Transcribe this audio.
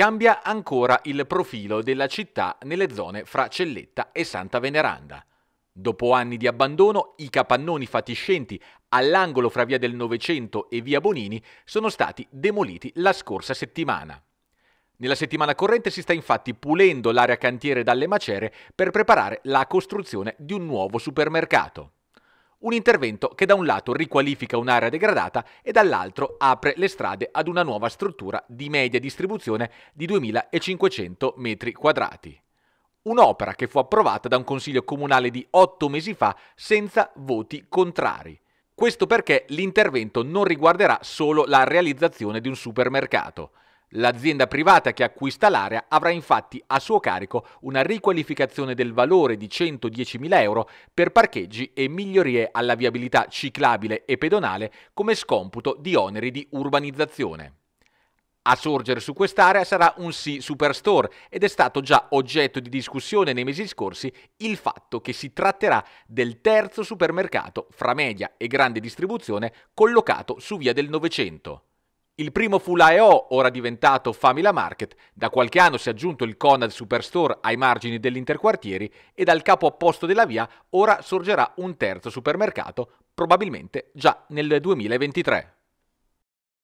Cambia ancora il profilo della città nelle zone fra Celletta e Santa Veneranda. Dopo anni di abbandono, i capannoni fatiscenti all'angolo fra via del Novecento e via Bonini sono stati demoliti la scorsa settimana. Nella settimana corrente si sta infatti pulendo l'area cantiere dalle macere per preparare la costruzione di un nuovo supermercato. Un intervento che da un lato riqualifica un'area degradata e dall'altro apre le strade ad una nuova struttura di media distribuzione di 2500 metri quadrati. Un'opera che fu approvata da un consiglio comunale di otto mesi fa senza voti contrari. Questo perché l'intervento non riguarderà solo la realizzazione di un supermercato. L'azienda privata che acquista l'area avrà infatti a suo carico una riqualificazione del valore di 110.000 euro per parcheggi e migliorie alla viabilità ciclabile e pedonale come scomputo di oneri di urbanizzazione. A sorgere su quest'area sarà un sì superstore ed è stato già oggetto di discussione nei mesi scorsi il fatto che si tratterà del terzo supermercato fra media e grande distribuzione collocato su via del Novecento. Il primo fu l'AEO, ora diventato Famila Market, da qualche anno si è aggiunto il Conad Superstore ai margini dell'interquartieri e dal capo opposto della via ora sorgerà un terzo supermercato, probabilmente già nel 2023.